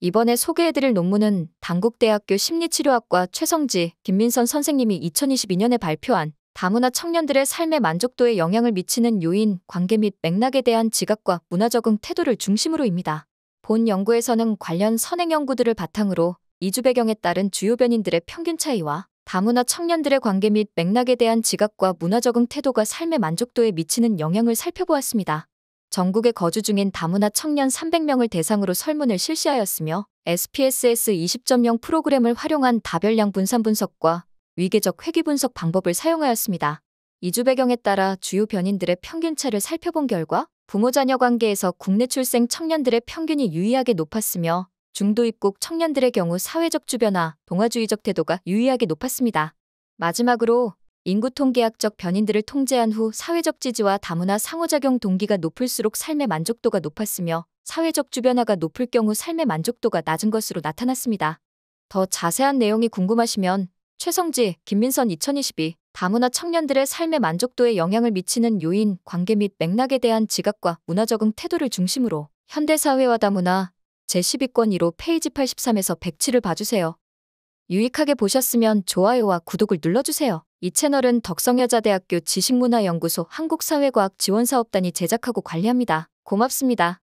이번에 소개해드릴 논문은 당국대학교 심리치료학과 최성지, 김민선 선생님이 2022년에 발표한 다문화 청년들의 삶의 만족도에 영향을 미치는 요인, 관계 및 맥락에 대한 지각과 문화 적응 태도를 중심으로입니다. 본 연구에서는 관련 선행 연구들을 바탕으로 이주 배경에 따른 주요 변인들의 평균 차이와 다문화 청년들의 관계 및 맥락에 대한 지각과 문화 적응 태도가 삶의 만족도에 미치는 영향을 살펴보았습니다. 전국에 거주 중인 다문화 청년 300명을 대상으로 설문을 실시하였으며 SPSS 20.0 프로그램을 활용한 다별량 분산 분석과 위계적 회귀 분석 방법을 사용하였습니다. 이주 배경에 따라 주요 변인들의 평균차를 살펴본 결과 부모 자녀 관계에서 국내 출생 청년들의 평균이 유의하게 높았으며 중도 입국 청년들의 경우 사회적 주변화, 동아주의적 태도가 유의하게 높았습니다. 마지막으로 인구통계학적 변인들을 통제한 후 사회적 지지와 다문화 상호작용 동기가 높을수록 삶의 만족도가 높았으며 사회적 주변화가 높을 경우 삶의 만족도가 낮은 것으로 나타났습니다. 더 자세한 내용이 궁금하시면 최성지, 김민선 2022 다문화 청년들의 삶의 만족도에 영향을 미치는 요인, 관계 및 맥락에 대한 지각과 문화 적응 태도를 중심으로 현대사회와 다문화 제12권 1호 페이지 83에서 107을 봐주세요. 유익하게 보셨으면 좋아요와 구독을 눌러주세요. 이 채널은 덕성여자대학교 지식문화연구소 한국사회과학지원사업단이 제작하고 관리합니다. 고맙습니다.